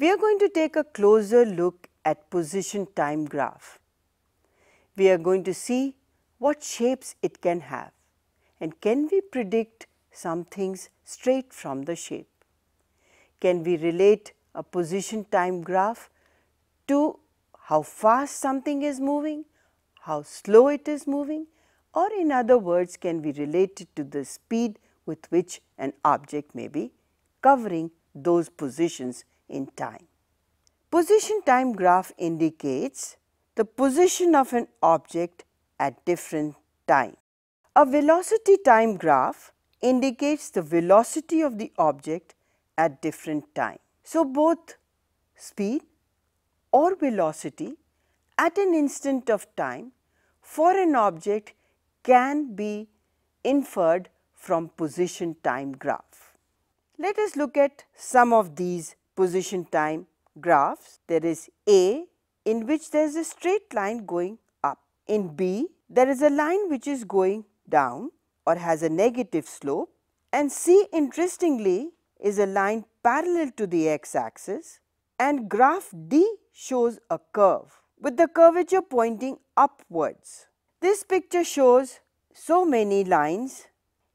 We are going to take a closer look at position time graph. We are going to see what shapes it can have and can we predict some things straight from the shape. Can we relate a position time graph to how fast something is moving, how slow it is moving or in other words can we relate it to the speed with which an object may be covering those positions in time. Position time graph indicates the position of an object at different time. A velocity time graph indicates the velocity of the object at different time. So, both speed or velocity at an instant of time for an object can be inferred from position time graph. Let us look at some of these position time graphs, there is A in which there is a straight line going up. In B, there is a line which is going down or has a negative slope and C interestingly is a line parallel to the x axis and graph D shows a curve with the curvature pointing upwards. This picture shows so many lines,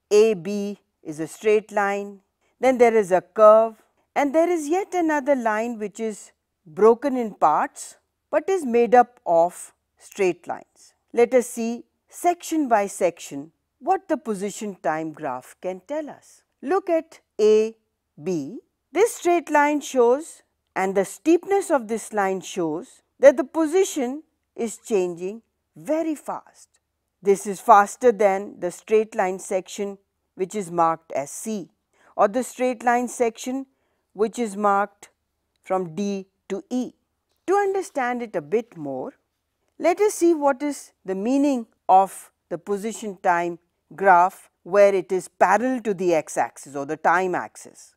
AB is a straight line, then there is a curve and there is yet another line which is broken in parts but is made up of straight lines. Let us see section by section what the position time graph can tell us. Look at A, B. This straight line shows and the steepness of this line shows that the position is changing very fast. This is faster than the straight line section which is marked as C or the straight line section which is marked from D to E. To understand it a bit more, let us see what is the meaning of the position time graph where it is parallel to the x axis or the time axis.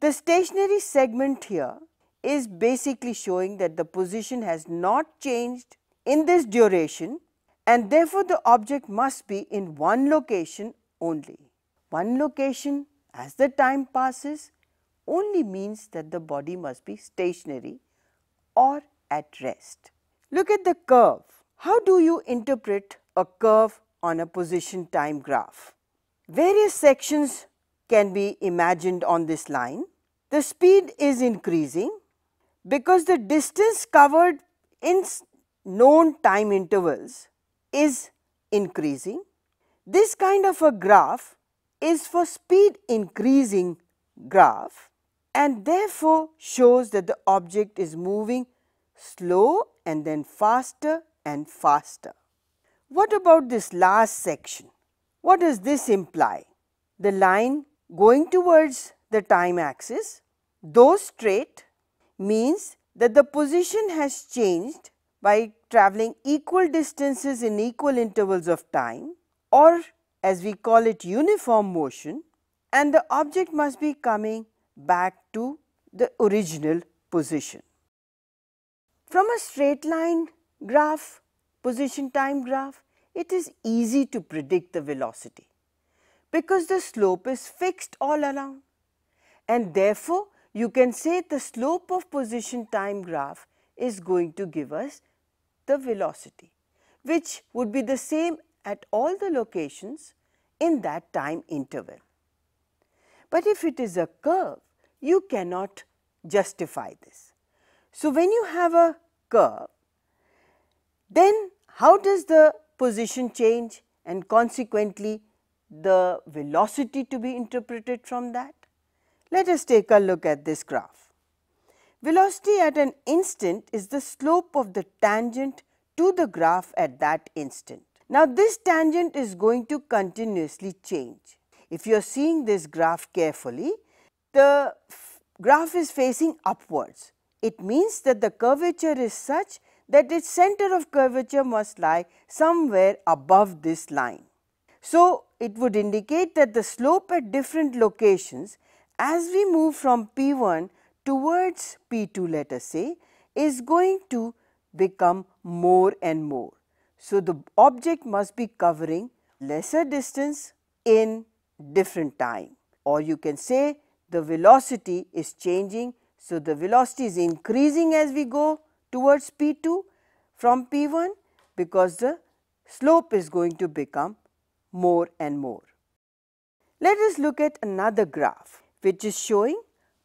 The stationary segment here is basically showing that the position has not changed in this duration and therefore the object must be in one location only. One location as the time passes only means that the body must be stationary or at rest. Look at the curve. How do you interpret a curve on a position time graph? Various sections can be imagined on this line. The speed is increasing because the distance covered in known time intervals is increasing. This kind of a graph is for speed increasing graph and therefore shows that the object is moving slow and then faster and faster. What about this last section? What does this imply? The line going towards the time axis, though straight, means that the position has changed by travelling equal distances in equal intervals of time or as we call it uniform motion and the object must be coming back to the original position. From a straight line graph, position time graph, it is easy to predict the velocity because the slope is fixed all along and therefore you can say the slope of position time graph is going to give us the velocity which would be the same at all the locations in that time interval. But if it is a curve, you cannot justify this. So, when you have a curve, then how does the position change and consequently the velocity to be interpreted from that? Let us take a look at this graph. Velocity at an instant is the slope of the tangent to the graph at that instant. Now, this tangent is going to continuously change. If you are seeing this graph carefully, the graph is facing upwards. It means that the curvature is such that its center of curvature must lie somewhere above this line. So, it would indicate that the slope at different locations as we move from P1 towards P2 let us say is going to become more and more. So, the object must be covering lesser distance in different time or you can say the velocity is changing. So, the velocity is increasing as we go towards P 2 from P 1 because the slope is going to become more and more. Let us look at another graph which is showing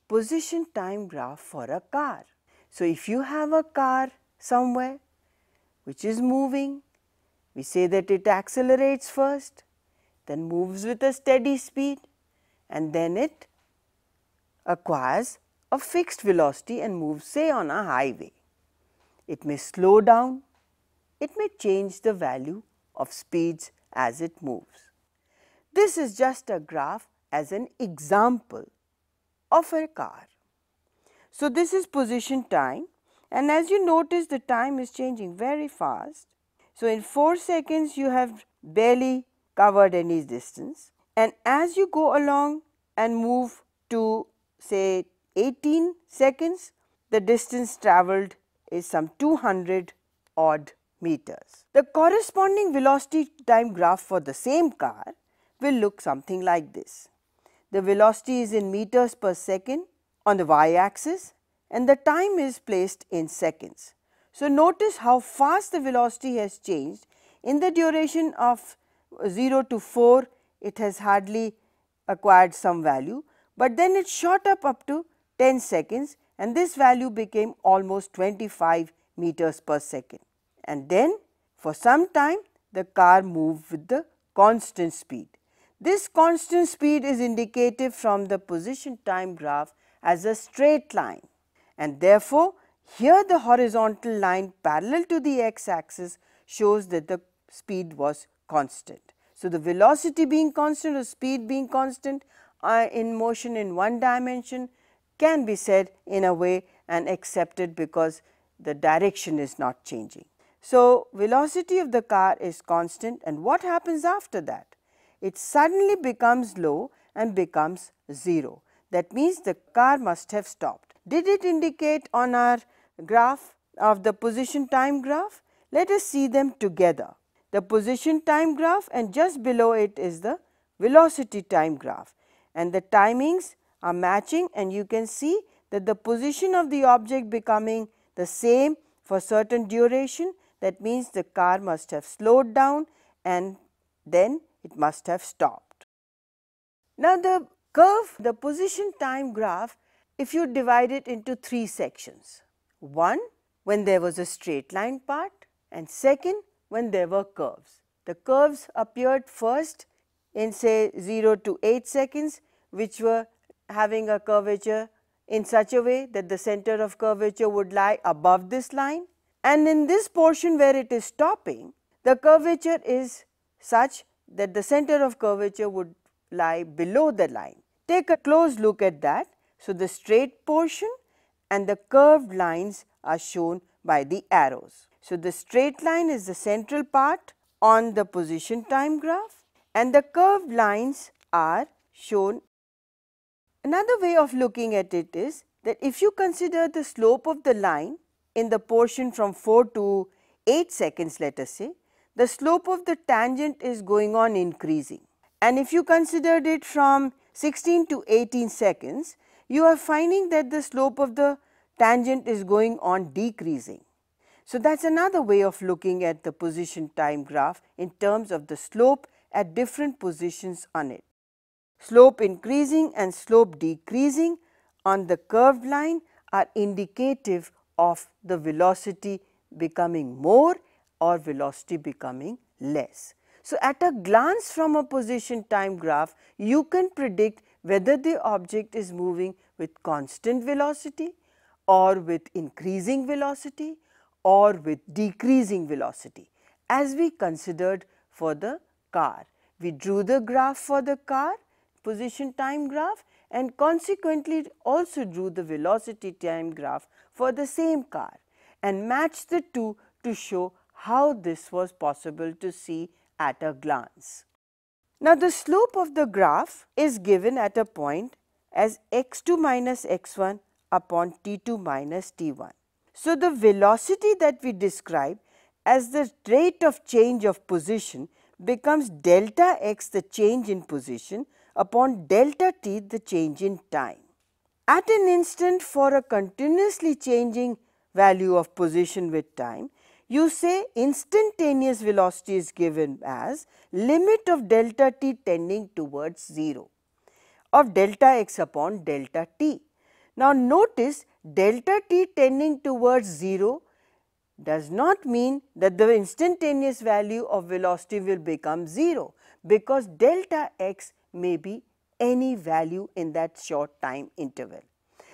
position time graph for a car. So, if you have a car somewhere which is moving, we say that it accelerates first, then moves with a steady speed and then it acquires a fixed velocity and moves say on a highway. It may slow down, it may change the value of speeds as it moves. This is just a graph as an example of a car. So, this is position time and as you notice the time is changing very fast. So, in 4 seconds you have barely covered any distance and as you go along and move to say 18 seconds, the distance travelled is some 200 odd meters. The corresponding velocity time graph for the same car will look something like this. The velocity is in meters per second on the y axis and the time is placed in seconds. So, notice how fast the velocity has changed in the duration of 0 to 4 it has hardly acquired some value but then it shot up up to 10 seconds and this value became almost 25 meters per second. And then for some time the car moved with the constant speed. This constant speed is indicative from the position time graph as a straight line and therefore, here the horizontal line parallel to the x axis shows that the speed was constant. So, the velocity being constant or speed being constant in motion in one dimension can be said in a way and accepted because the direction is not changing. So, velocity of the car is constant and what happens after that? It suddenly becomes low and becomes 0. That means, the car must have stopped. Did it indicate on our graph of the position time graph? Let us see them together. The position time graph and just below it is the velocity time graph and the timings are matching and you can see that the position of the object becoming the same for certain duration that means the car must have slowed down and then it must have stopped. Now the curve, the position time graph if you divide it into three sections. One when there was a straight line part and second when there were curves. The curves appeared first in say 0 to 8 seconds which were having a curvature in such a way that the center of curvature would lie above this line and in this portion where it is stopping the curvature is such that the center of curvature would lie below the line. Take a close look at that. So, the straight portion and the curved lines are shown by the arrows. So, the straight line is the central part on the position time graph and the curved lines are shown. Another way of looking at it is that if you consider the slope of the line in the portion from 4 to 8 seconds let us say, the slope of the tangent is going on increasing. And if you considered it from 16 to 18 seconds, you are finding that the slope of the tangent is going on decreasing. So, that is another way of looking at the position time graph in terms of the slope at different positions on it. Slope increasing and slope decreasing on the curved line are indicative of the velocity becoming more or velocity becoming less. So, at a glance from a position time graph, you can predict whether the object is moving with constant velocity or with increasing velocity or with decreasing velocity as we considered for the car. We drew the graph for the car, position time graph and consequently also drew the velocity time graph for the same car and matched the two to show how this was possible to see at a glance. Now, the slope of the graph is given at a point as x2 minus x1 upon t2 minus t1. So, the velocity that we describe as the rate of change of position becomes delta x the change in position upon delta t the change in time. At an instant for a continuously changing value of position with time, you say instantaneous velocity is given as limit of delta t tending towards 0 of delta x upon delta t. Now, notice delta t tending towards 0 does not mean that the instantaneous value of velocity will become 0 because delta x may be any value in that short time interval.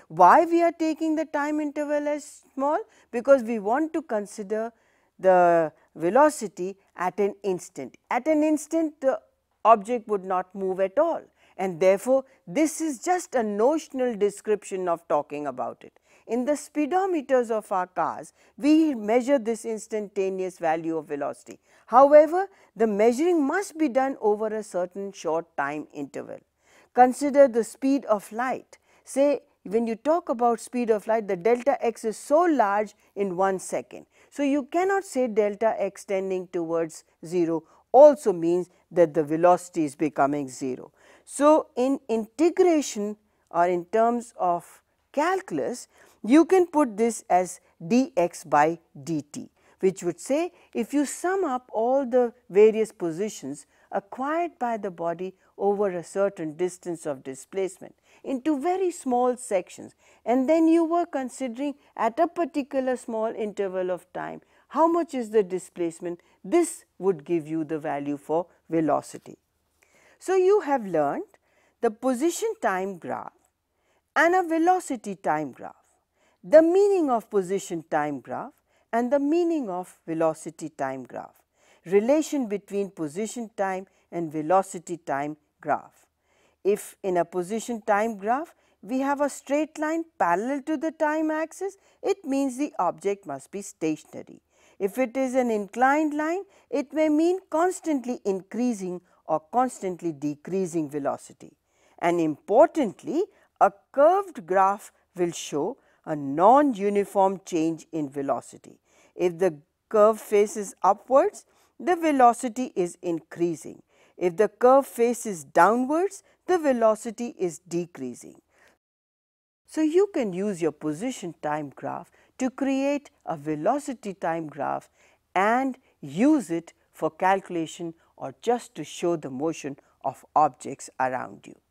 Why we are taking the time interval as small? Because we want to consider the velocity at an instant. At an instant the object would not move at all and therefore, this is just a notional description of talking about it in the speedometers of our cars, we measure this instantaneous value of velocity. However, the measuring must be done over a certain short time interval. Consider the speed of light. Say when you talk about speed of light, the delta x is so large in 1 second. So, you cannot say delta x tending towards 0 also means that the velocity is becoming 0. So, in integration or in terms of calculus, you can put this as dx by dt which would say if you sum up all the various positions acquired by the body over a certain distance of displacement into very small sections and then you were considering at a particular small interval of time how much is the displacement this would give you the value for velocity. So, you have learned the position time graph and a velocity time graph the meaning of position time graph and the meaning of velocity time graph, relation between position time and velocity time graph. If in a position time graph we have a straight line parallel to the time axis, it means the object must be stationary. If it is an inclined line, it may mean constantly increasing or constantly decreasing velocity. And importantly, a curved graph will show a non-uniform change in velocity. If the curve faces upwards, the velocity is increasing. If the curve faces downwards, the velocity is decreasing. So, you can use your position time graph to create a velocity time graph and use it for calculation or just to show the motion of objects around you.